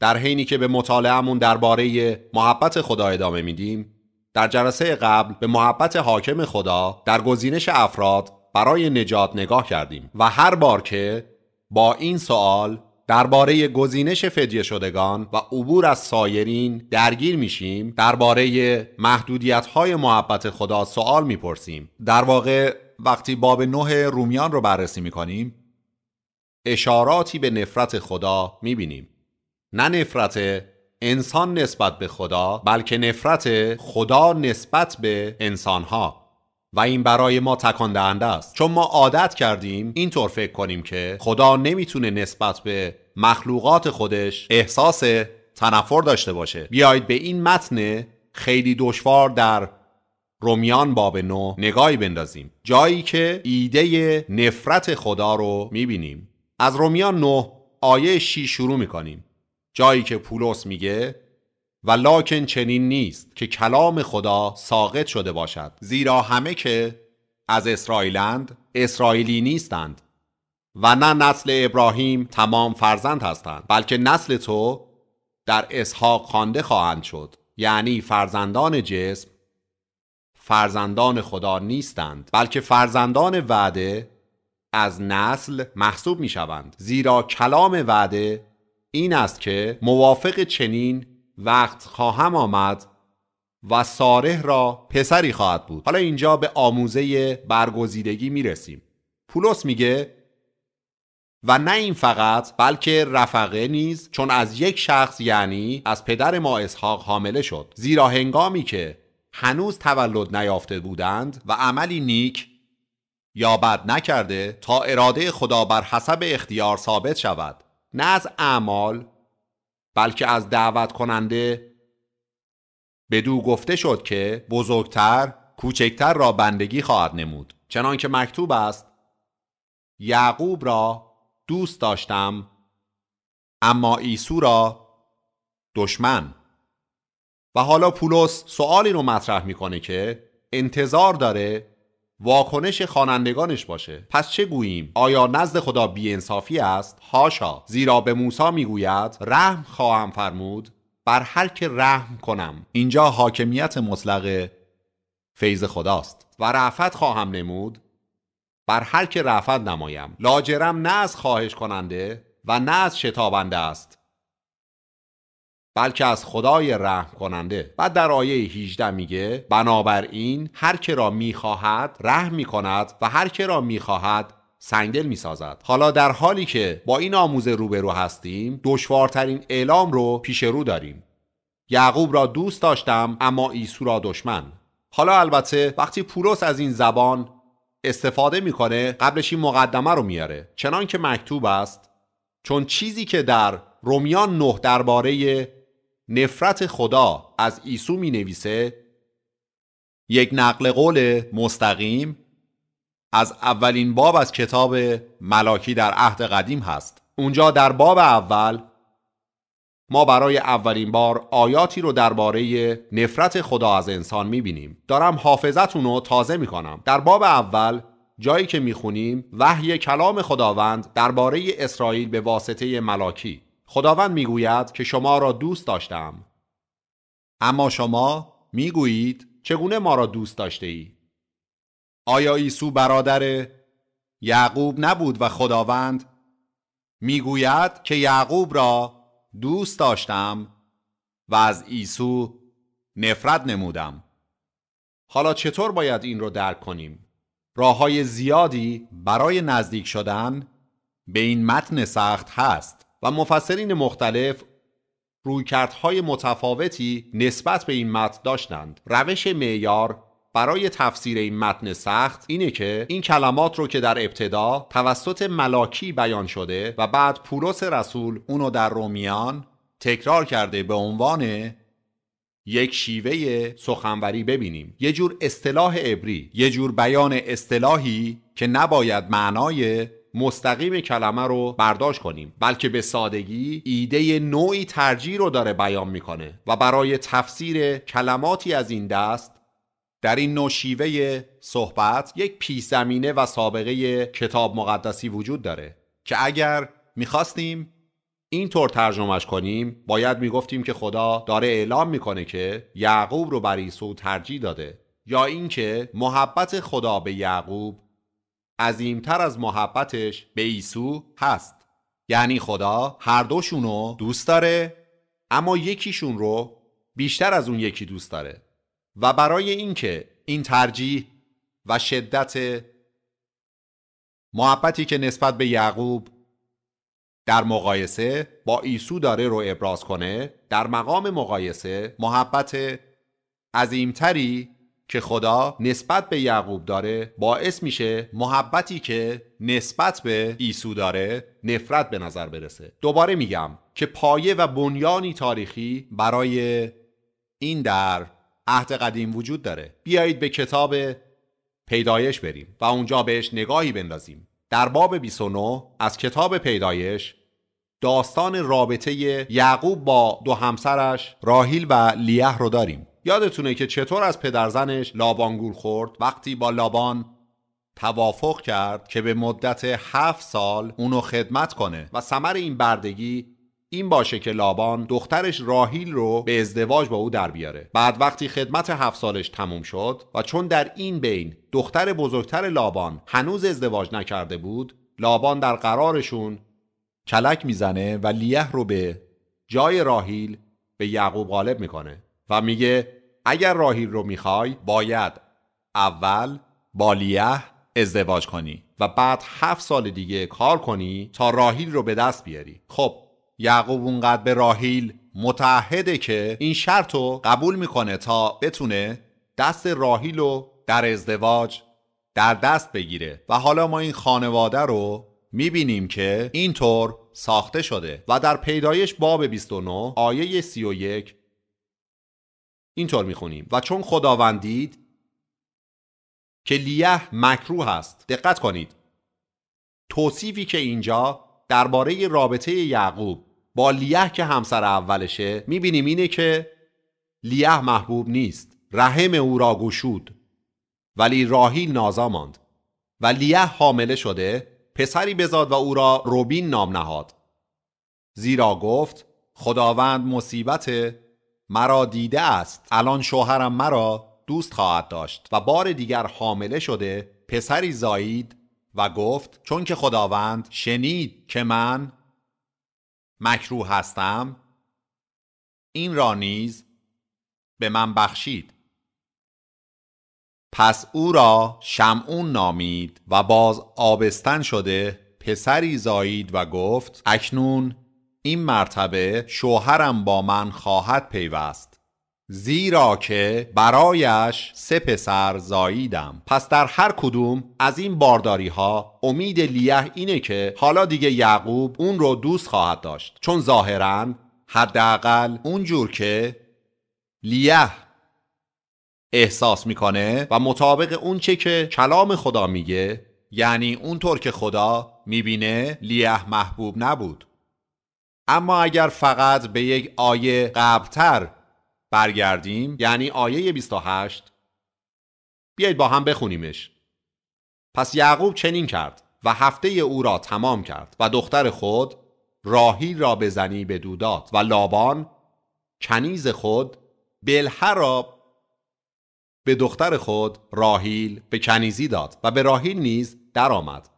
در حینی که به مطالعهمون درباره محبت خدا ادامه میدیم در جلسه قبل به محبت حاکم خدا در گزینش افراد برای نجات نگاه کردیم و هر بار که با این سوال درباره گزینش فدیه شدگان و عبور از سایرین درگیر میشیم درباره محدودیت های محبت خدا سوال میپرسیم در واقع وقتی باب نه رومیان رو بررسی میکنیم اشاراتی به نفرت خدا میبینیم نه نفرت انسان نسبت به خدا بلکه نفرت خدا نسبت به انسانها و این برای ما تکان دهنده است چون ما عادت کردیم اینطور فکر کنیم که خدا نمیتونه نسبت به مخلوقات خودش احساس تنفر داشته باشه بیایید به این متن خیلی دشوار در رومیان باب نو نگاهی بندازیم جایی که ایده نفرت خدا رو میبینیم از رومیان 9 آیه 6 شروع میکنیم جایی که پولس میگه و لاکن چنین نیست که کلام خدا ساقط شده باشد زیرا همه که از اسرائیلند اسرائیلی نیستند و نه نسل ابراهیم تمام فرزند هستند بلکه نسل تو در اسحاق خوانده خواهند شد یعنی فرزندان جسم فرزندان خدا نیستند بلکه فرزندان وعده از نسل محسوب می شوند زیرا کلام وعده این است که موافق چنین وقت خواهم آمد و ساره را پسری خواهد بود حالا اینجا به آموزه برگزیدگی میرسیم پولس میگه و نه این فقط بلکه رفقه نیز چون از یک شخص یعنی از پدر ما اسحاق حامله شد زیرا هنگامی که هنوز تولد نیافته بودند و عملی نیک یا بد نکرده تا اراده خدا بر حسب اختیار ثابت شود نه از اعمال بلکه از دعوت کننده بدو گفته شد که بزرگتر کوچکتر را بندگی خواهد نمود چنانکه مکتوب است یعقوب را دوست داشتم اما عیسو را دشمن و حالا پولس سوالی رو مطرح میکنه که انتظار داره واکنش خوانندگانش باشه پس چه گوییم آیا نزد خدا بیانصافی است هاشا زیرا به موسی میگوید رحم خواهم فرمود بر هر که رحم کنم اینجا حاکمیت مطلق فیض خداست و رعفت خواهم نمود بر هر که رعفت نمایم لاجرم نه از خواهش کننده و نه از شتابنده است بلکه از خدای رحم کننده و در آیه 18 میگه بنابراین هر که را میخواهد رحم میکند و هر که را میخواهد سنگدل میسازد. حالا در حالی که با این آموزه روبرو هستیم دشوارترین اعلام رو پیش رو داریم یعقوب را دوست داشتم اما عیسو را دشمن حالا البته وقتی پولس از این زبان استفاده میکنه قبلش این مقدمه رو میاره چنان که مکتوب است چون چیزی که در رومیان نه درباره نفرت خدا از عیسی می نویسه یک نقل قول مستقیم از اولین باب از کتاب ملاکی در عهد قدیم هست اونجا در باب اول ما برای اولین بار آیاتی رو درباره نفرت خدا از انسان میبینیم دارم حافظتون رو تازه میکنم در باب اول جایی که میخونیم وحی کلام خداوند درباره اسرائیل به واسطه ملاکی خداوند میگوید که شما را دوست داشتم اما شما میگویید چگونه ما را دوست داشته ای؟ آیا ایسو برادر یعقوب نبود و خداوند میگوید که یعقوب را دوست داشتم و از ایسو نفرت نمودم حالا چطور باید این رو درک کنیم؟ راه های زیادی برای نزدیک شدن به این متن سخت هست و مفسرین مختلف رویکردهای متفاوتی نسبت به این متن داشتند روش معیار برای تفسیر این متن سخت اینه که این کلمات رو که در ابتدا توسط ملاکی بیان شده و بعد پولس رسول اونو در رومیان تکرار کرده به عنوان یک شیوه سخنوری ببینیم یه جور اصطلاح عبری یه جور بیان اصطلاحی که نباید معنای مستقیم کلمه رو برداشت کنیم بلکه به سادگی ایده نوعی ترجیح رو داره بیان میکنه و برای تفسیر کلماتی از این دست در این نوشیوه صحبت یک پیش زمینه و سابقه کتاب مقدسی وجود داره که اگر میخواستیم اینطور ترجمهش کنیم باید میگفتیم که خدا داره اعلام میکنه که یعقوب رو بر ایسو ترجیح داده یا اینکه محبت خدا به یعقوب عظیمتر از محبتش به عیسو هست یعنی خدا هر دوشون رو دوست داره اما یکیشون رو بیشتر از اون یکی دوست داره و برای اینکه این ترجیح و شدت محبتی که نسبت به یعقوب در مقایسه با عیسو داره رو ابراز کنه در مقام مقایسه محبت عظیمتری که خدا نسبت به یعقوب داره باعث میشه محبتی که نسبت به ایسو داره نفرت به نظر برسه دوباره میگم که پایه و بنیانی تاریخی برای این در عهد قدیم وجود داره بیایید به کتاب پیدایش بریم و اونجا بهش نگاهی بندازیم در باب 29 از کتاب پیدایش داستان رابطه یعقوب با دو همسرش راهیل و لیه رو داریم یادتونه که چطور از پدرزنش لابانگور خورد وقتی با لابان توافق کرد که به مدت هفت سال اونو خدمت کنه و سمر این بردگی این باشه که لابان دخترش راهیل رو به ازدواج با او در بیاره بعد وقتی خدمت هفت سالش تموم شد و چون در این بین دختر بزرگتر لابان هنوز ازدواج نکرده بود لابان در قرارشون کلک میزنه و لیه رو به جای راهیل به یعقوب غالب میکنه و میگه اگر راهی رو میخوای باید اول با ازدواج کنی و بعد هفت سال دیگه کار کنی تا راهیل رو به دست بیاری خب یعقوب اونقدر به راهیل متحده که این شرط رو قبول میکنه تا بتونه دست راهیل رو در ازدواج در دست بگیره و حالا ما این خانواده رو میبینیم که اینطور ساخته شده و در پیدایش باب 29 آیه 31 اینطور میخونیم و چون خداوند دید که لیه مکروه است دقت کنید توصیفی که اینجا درباره رابطه یعقوب با لیه که همسر اولشه میبینیم اینه که لیه محبوب نیست رحم او را گشود ولی راهی نازا ماند و لیه حامله شده پسری بزاد و او را روبین نام نهاد زیرا گفت خداوند مصیبت مرا دیده است الان شوهرم مرا دوست خواهد داشت و بار دیگر حامله شده پسری زایید و گفت چون که خداوند شنید که من مکروه هستم این را نیز به من بخشید پس او را شمعون نامید و باز آبستن شده پسری زایید و گفت اکنون این مرتبه شوهرم با من خواهد پیوست زیرا که برایش سه پسر زاییدم پس در هر کدوم از این بارداری ها امید لیه اینه که حالا دیگه یعقوب اون رو دوست خواهد داشت چون ظاهرا حداقل اونجور که لیه احساس میکنه و مطابق اونچه که کلام خدا میگه یعنی اونطور که خدا میبینه لیه محبوب نبود اما اگر فقط به یک آیه قبلتر برگردیم یعنی آیه 28 بیایید با هم بخونیمش پس یعقوب چنین کرد و هفته او را تمام کرد و دختر خود راهی را به زنی به دوداد و لابان کنیز خود بلحه را به دختر خود راهیل به کنیزی داد و به راهیل نیز درآمد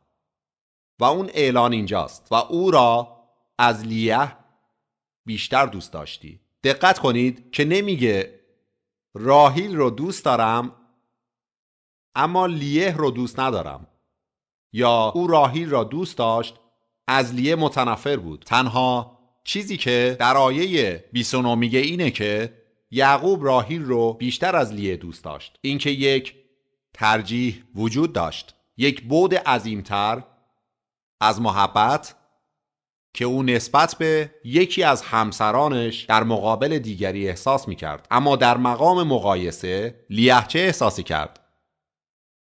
و اون اعلان اینجاست و او را از لیه بیشتر دوست داشتی دقت کنید که نمیگه راهیل رو دوست دارم اما لیه رو دوست ندارم یا او راهیل را دوست داشت از لیه متنفر بود تنها چیزی که در آیه 29 میگه اینه که یعقوب راهیل رو بیشتر از لیه دوست داشت اینکه یک ترجیح وجود داشت یک بود عظیمتر از محبت که او نسبت به یکی از همسرانش در مقابل دیگری احساس می کرد اما در مقام مقایسه چه احساسی کرد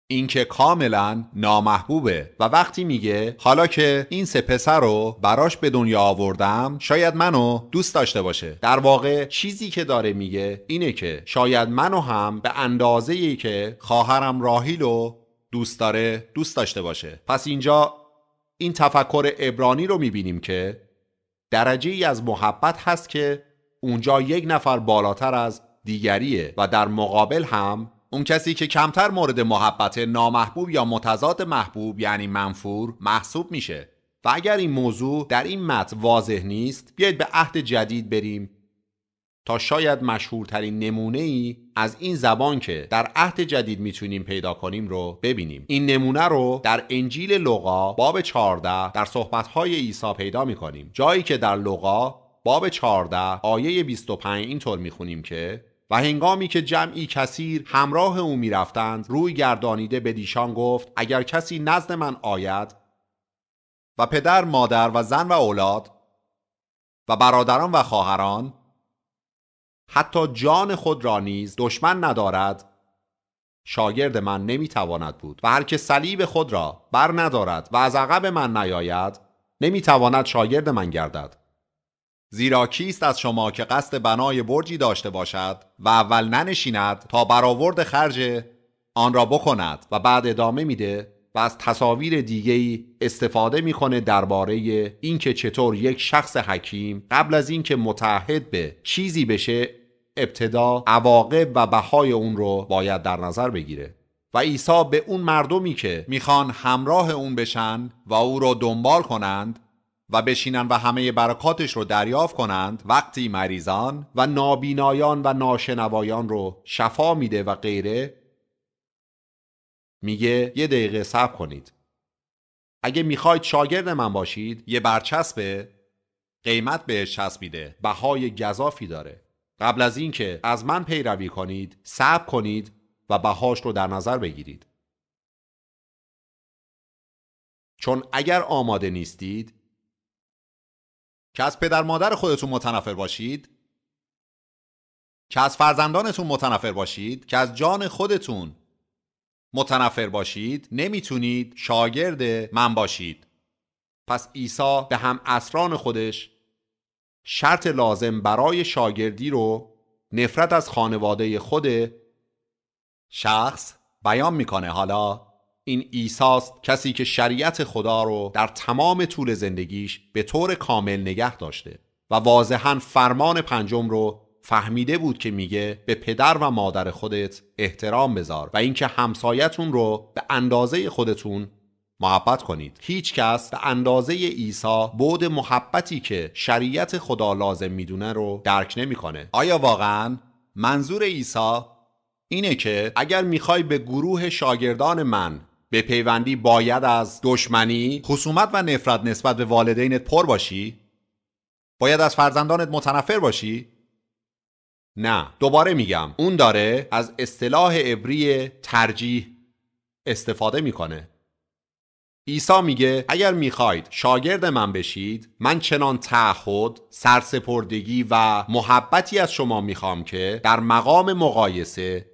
اینکه کاملا نامحبوبه و وقتی میگه حالا که این سه پسر رو براش به دنیا آوردم شاید منو دوست داشته باشه در واقع چیزی که داره میگه اینه که شاید منو هم به اندازه که خواهرم راهیلو دوست داره دوست داشته باشه پس اینجا این تفکر ابرانی رو میبینیم که درجه ای از محبت هست که اونجا یک نفر بالاتر از دیگریه و در مقابل هم اون کسی که کمتر مورد محبت نامحبوب یا متضاد محبوب یعنی منفور محسوب میشه و اگر این موضوع در این متن واضح نیست بیایید به عهد جدید بریم تا شاید مشهورترین نمونه ای از این زبان که در عهد جدید میتونیم پیدا کنیم رو ببینیم این نمونه رو در انجیل لوقا باب 14 در صحبتهای عیسی پیدا میکنیم جایی که در لوقا باب 14 آیه 25 اینطور میخونیم که و هنگامی که جمعی کثیر همراه او میرفتند روی گردانیده به دیشان گفت اگر کسی نزد من آید و پدر مادر و زن و اولاد و برادران و خواهران حتی جان خود را نیز دشمن ندارد شاگرد من نمیتواند بود و هر که صلیب خود را بر ندارد و از عقب من نیاید نمیتواند شاگرد من گردد زیرا کیست از شما که قصد بنای برجی داشته باشد و اول ننشیند تا برآورد خرج آن را بکند و بعد ادامه میده و از تصاویر دیگه ای استفاده میکنه درباره اینکه چطور یک شخص حکیم قبل از اینکه متعهد به چیزی بشه ابتدا عواقب و بهای اون رو باید در نظر بگیره و عیسی به اون مردمی که میخوان همراه اون بشن و او را دنبال کنند و بشینن و همه برکاتش رو دریافت کنند وقتی مریضان و نابینایان و ناشنوایان رو شفا میده و غیره میگه یه دقیقه صبر کنید اگه میخواید شاگرد من باشید یه برچسب قیمت بهش چسبیده بهای گذافی داره قبل از اینکه از من پیروی کنید صبر کنید و بهاش رو در نظر بگیرید چون اگر آماده نیستید که از پدر مادر خودتون متنفر باشید که از فرزندانتون متنفر باشید که از جان خودتون متنفر باشید نمیتونید شاگرد من باشید پس عیسی به هم اسران خودش شرط لازم برای شاگردی رو نفرت از خانواده خود شخص بیان میکنه حالا این ایساست کسی که شریعت خدا رو در تمام طول زندگیش به طور کامل نگه داشته و واضحا فرمان پنجم رو فهمیده بود که میگه به پدر و مادر خودت احترام بذار و اینکه همسایتون رو به اندازه خودتون محبت کنید هیچ کس به اندازه عیسی بود محبتی که شریعت خدا لازم میدونه رو درک نمیکنه آیا واقعا منظور عیسی اینه که اگر میخوای به گروه شاگردان من به پیوندی باید از دشمنی، خصومت و نفرت نسبت به والدینت پر باشی؟ باید از فرزندانت متنفر باشی؟ نه دوباره میگم اون داره از اصطلاح عبری ترجیح استفاده میکنه عیسی میگه اگر میخواید شاگرد من بشید من چنان تعهد، سرسپردگی و محبتی از شما میخوام که در مقام مقایسه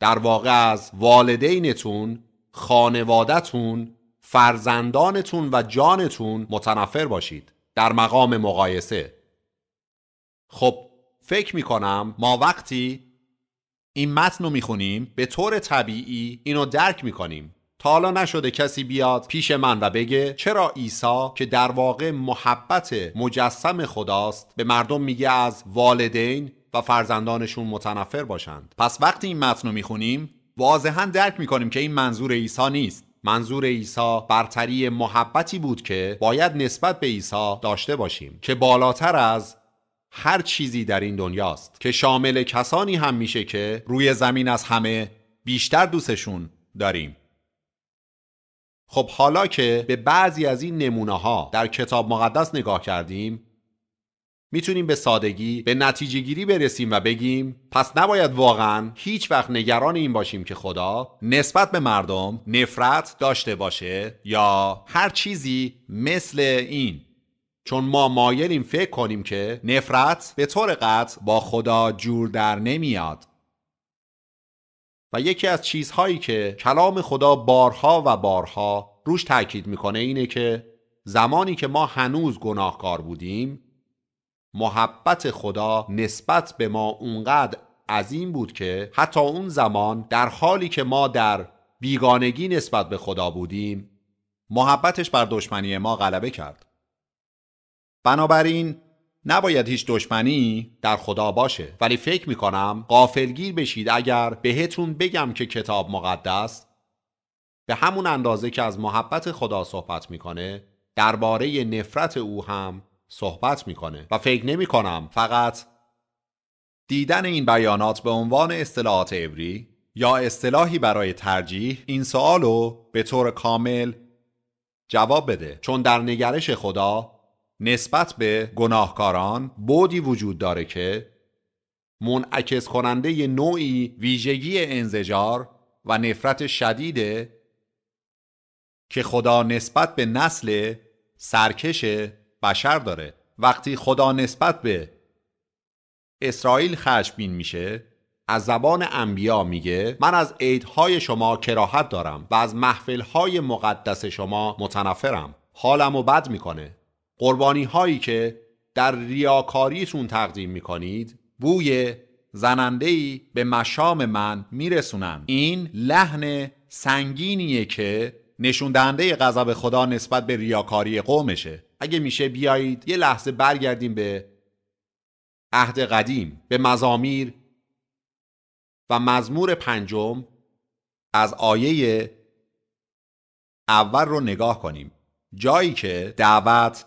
در واقع از والدینتون، خانوادتون، فرزندانتون و جانتون متنفر باشید در مقام مقایسه خب فکر میکنم ما وقتی این متن رو میخونیم به طور طبیعی اینو درک میکنیم تا حالا نشده کسی بیاد پیش من و بگه چرا عیسی که در واقع محبت مجسم خداست به مردم میگه از والدین و فرزندانشون متنفر باشند پس وقتی این متن رو میخونیم واضحا درک میکنیم که این منظور عیسی نیست منظور عیسی برتری محبتی بود که باید نسبت به عیسی داشته باشیم که بالاتر از هر چیزی در این دنیاست که شامل کسانی هم میشه که روی زمین از همه بیشتر دوستشون داریم خب حالا که به بعضی از این نمونه ها در کتاب مقدس نگاه کردیم میتونیم به سادگی به نتیجه گیری برسیم و بگیم پس نباید واقعا هیچ وقت نگران این باشیم که خدا نسبت به مردم نفرت داشته باشه یا هر چیزی مثل این چون ما مایلیم فکر کنیم که نفرت به طور قطع با خدا جور در نمیاد و یکی از چیزهایی که کلام خدا بارها و بارها روش تاکید میکنه اینه که زمانی که ما هنوز گناهکار بودیم محبت خدا نسبت به ما اونقدر عظیم بود که حتی اون زمان در حالی که ما در بیگانگی نسبت به خدا بودیم محبتش بر دشمنی ما غلبه کرد بنابراین نباید هیچ دشمنی در خدا باشه ولی فکر میکنم قافلگیر بشید اگر بهتون بگم که کتاب مقدس به همون اندازه که از محبت خدا صحبت میکنه درباره نفرت او هم صحبت میکنه و فکر نمیکنم فقط دیدن این بیانات به عنوان اصطلاحات عبری یا اصطلاحی برای ترجیح این سوال رو به طور کامل جواب بده چون در نگرش خدا نسبت به گناهکاران بودی وجود داره که منعکس کننده نوعی ویژگی انزجار و نفرت شدیده که خدا نسبت به نسل سرکش بشر داره وقتی خدا نسبت به اسرائیل خشمگین میشه از زبان انبیا میگه من از عیدهای شما کراهت دارم و از محفلهای مقدس شما متنفرم حالم و بد میکنه قربانی هایی که در ریاکاریتون تقدیم می‌کنید بوی زنندهی به مشام من میرسونند این لحن سنگینیه که نشون غضب خدا نسبت به ریاکاری قومشه اگه میشه بیایید یه لحظه برگردیم به عهد قدیم به مزامیر و مزمور پنجم از آیه اول رو نگاه کنیم جایی که دعوت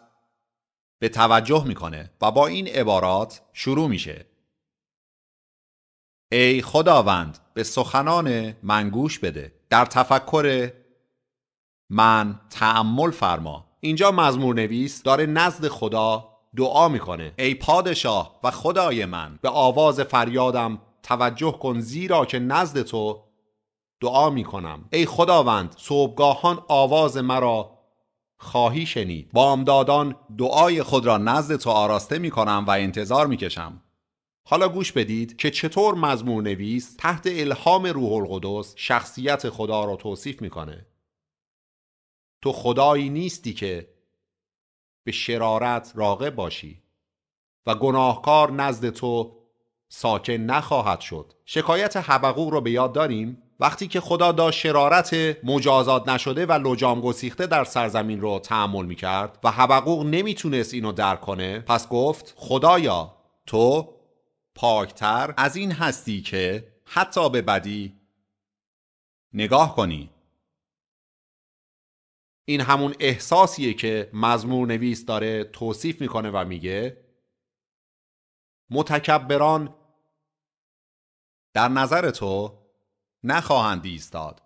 به توجه میکنه و با این عبارات شروع میشه ای خداوند به سخنان من گوش بده در تفکر من تعمل فرما اینجا مزمور نویس داره نزد خدا دعا میکنه ای پادشاه و خدای من به آواز فریادم توجه کن زیرا که نزد تو دعا میکنم ای خداوند صبحگاهان آواز مرا خواهی شنید بامدادان دعای خود را نزد تو آراسته می کنم و انتظار میکشم. حالا گوش بدید که چطور مزمور نویس تحت الهام روح القدس شخصیت خدا را توصیف میکنه تو خدایی نیستی که به شرارت راغب باشی و گناهکار نزد تو ساکن نخواهد شد شکایت حبقوق را به یاد داریم وقتی که خدا داشت شرارت مجازات نشده و لجام گسیخته در سرزمین رو تحمل کرد و حبقوق نمیتونست اینو درک کنه پس گفت خدایا تو پاکتر از این هستی که حتی به بدی نگاه کنی این همون احساسیه که مزمور نویس داره توصیف میکنه و میگه متکبران در نظر تو نخواهند ایستاد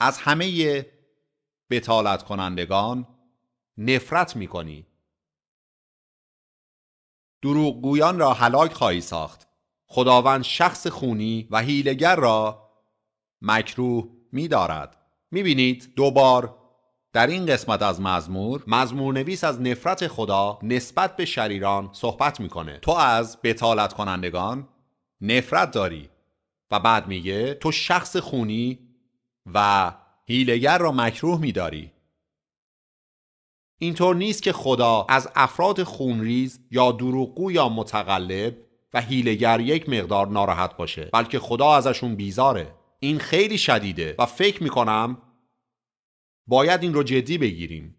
از همه بتالت کنندگان نفرت می دروغگویان را هلاک خواهی ساخت خداوند شخص خونی و هیلگر را مکروه می دارد دوبار در این قسمت از مزمور مزمور نویس از نفرت خدا نسبت به شریران صحبت میکنه تو از بتالت کنندگان نفرت داری و بعد میگه تو شخص خونی و هیلگر را مکروه میداری اینطور نیست که خدا از افراد خونریز یا دروغگو یا متقلب و هیلگر یک مقدار ناراحت باشه بلکه خدا ازشون بیزاره این خیلی شدیده و فکر میکنم باید این رو جدی بگیریم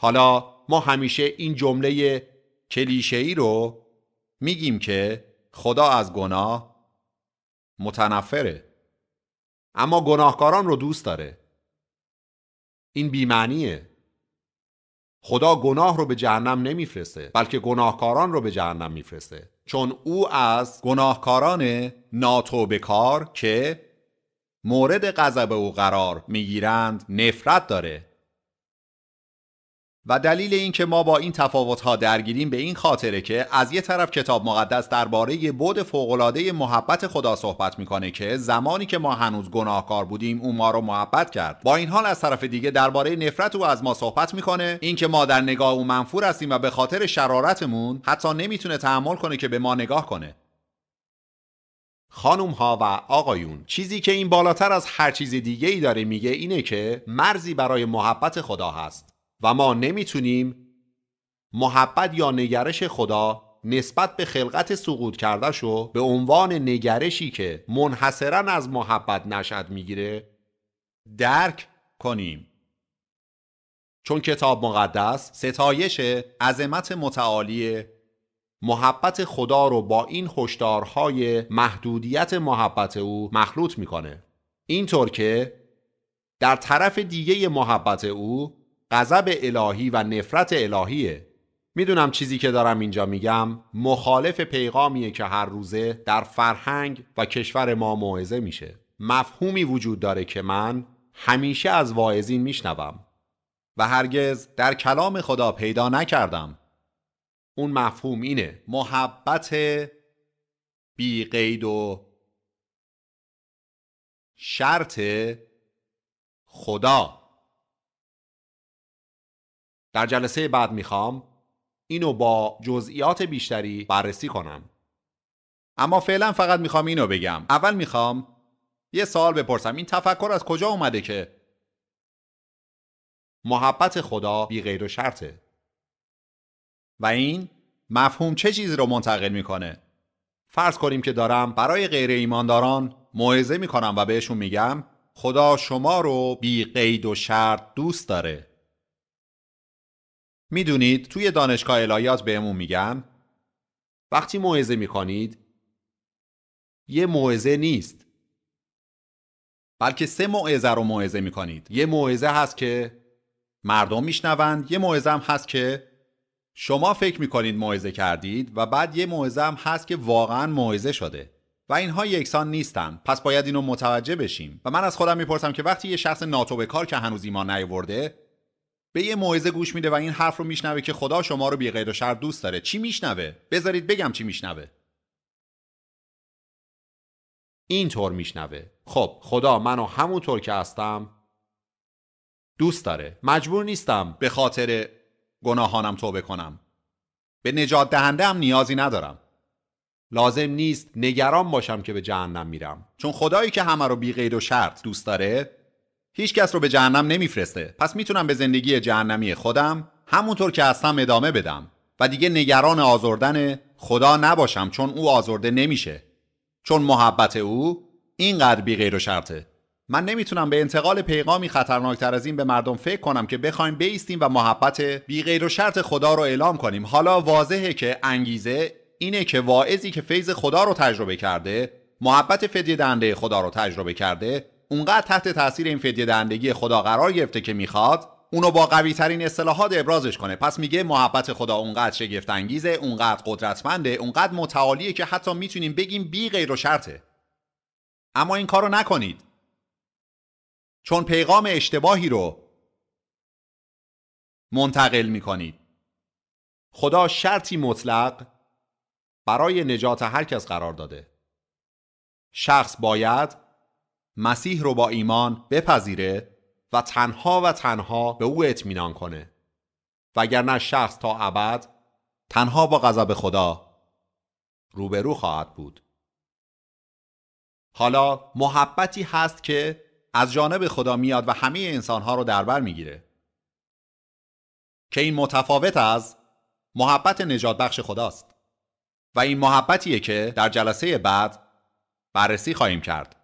حالا ما همیشه این جمله کلیشه ای رو میگیم که خدا از گناه متنفره اما گناهکاران رو دوست داره این بیمعنیه خدا گناه رو به جهنم نمیفرسته بلکه گناهکاران رو به جهنم میفرسته چون او از گناهکاران کار که مورد غضب او قرار میگیرند نفرت داره و دلیل اینکه ما با این تفاوت‌ها درگیریم به این خاطره که از یه طرف کتاب مقدس درباره بود فوق‌العاده محبت خدا صحبت میکنه که زمانی که ما هنوز گناهکار بودیم او ما رو محبت کرد با این حال از طرف دیگه درباره نفرت او از ما صحبت میکنه اینکه ما در نگاه او منفور هستیم و به خاطر شرارتمون حتی نمیتونه تحمل کنه که به ما نگاه کنه خانم ها و آقایون چیزی که این بالاتر از هر چیز دیگه ای داره میگه اینه که مرزی برای محبت خدا هست و ما نمیتونیم محبت یا نگرش خدا نسبت به خلقت سقوط کردش رو به عنوان نگرشی که منحصرا از محبت نشد میگیره درک کنیم چون کتاب مقدس ستایش عظمت متعالی محبت خدا رو با این هشدارهای محدودیت محبت او مخلوط میکنه اینطور که در طرف دیگه محبت او غضب الهی و نفرت الهیه میدونم چیزی که دارم اینجا میگم مخالف پیغامیه که هر روزه در فرهنگ و کشور ما موعظه میشه مفهومی وجود داره که من همیشه از واعظین میشنوم و هرگز در کلام خدا پیدا نکردم اون مفهوم اینه محبت بی قید و شرط خدا در جلسه بعد میخوام اینو با جزئیات بیشتری بررسی کنم اما فعلا فقط میخوام اینو بگم اول میخوام یه سال بپرسم این تفکر از کجا اومده که محبت خدا بی غیر و شرطه و این مفهوم چه چیزی رو منتقل میکنه فرض کنیم که دارم برای غیر ایمانداران موعظه میکنم و بهشون میگم خدا شما رو بی قید و شرط دوست داره میدونید توی دانشگاه الهیات بهمون میگن وقتی موعظه میکنید یه موعظه نیست بلکه سه موعظه رو موعظه میکنید یه موعظه هست که مردم میشنوند یه موعظه هم هست که شما فکر میکنید موعظه کردید و بعد یه موعظه هم هست که واقعا موعظه شده و اینها یکسان نیستن پس باید اینو متوجه بشیم و من از خودم میپرسم که وقتی یه شخص ناتو به کار که هنوز ایمان نیاورده به یه موعظه گوش میده و این حرف رو میشنوه که خدا شما رو بی‌قید و شر دوست داره چی میشنوه بذارید بگم چی میشنوه طور میشنوه خب خدا منو همونطور که هستم دوست داره مجبور نیستم به خاطر گناهانم توبه کنم به نجات دهنده هم نیازی ندارم لازم نیست نگران باشم که به جهنم میرم چون خدایی که همه رو بی و شرط دوست داره هیچ کس رو به جهنم نمیفرسته پس میتونم به زندگی جهنمی خودم همونطور که هستم ادامه بدم و دیگه نگران آزردن خدا نباشم چون او آزرده نمیشه چون محبت او اینقدر بی غیر و شرطه من نمیتونم به انتقال پیغامی خطرناکتر از این به مردم فکر کنم که بخوایم بیستیم و محبت بی غیر و شرط خدا رو اعلام کنیم حالا واضحه که انگیزه اینه که واعظی که فیض خدا رو تجربه کرده محبت فدیه دنده خدا رو تجربه کرده اونقدر تحت تاثیر این فدیه دهندگی خدا قرار گرفته که میخواد اونو با قوی ترین اصطلاحات ابرازش کنه پس میگه محبت خدا اونقدر شگفت انگیزه اونقدر قدرتمنده اونقدر متعالیه که حتی میتونیم بگیم بی و شرطه اما این کارو نکنید چون پیغام اشتباهی رو منتقل میکنید خدا شرطی مطلق برای نجات هر کس قرار داده شخص باید مسیح رو با ایمان بپذیره و تنها و تنها به او اطمینان کنه وگرنه شخص تا ابد تنها با غضب خدا روبرو خواهد بود حالا محبتی هست که از جانب خدا میاد و همه انسانها رو در بر میگیره که این متفاوت از محبت نجات بخش خداست و این محبتیه که در جلسه بعد بررسی خواهیم کرد